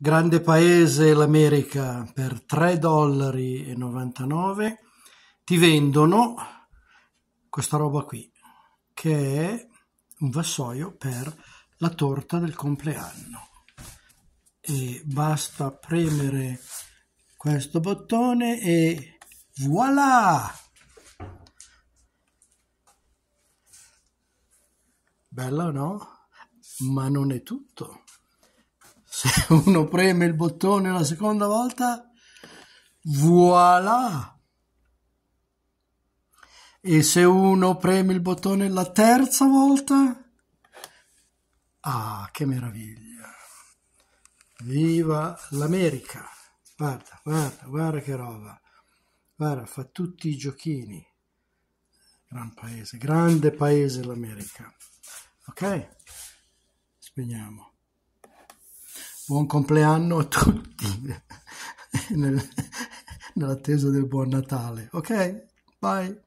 Grande Paese l'America per 3,99 dollari ti vendono questa roba qui che è un vassoio per la torta del compleanno e basta premere questo bottone e voilà bella no ma non è tutto se uno preme il bottone la seconda volta, voilà! E se uno preme il bottone la terza volta, ah, che meraviglia! Viva l'America! Guarda, guarda, guarda che roba! Guarda, fa tutti i giochini. Gran paese, grande paese l'America. Ok? Spegniamo buon compleanno a tutti nell'attesa del buon Natale. Ok, bye.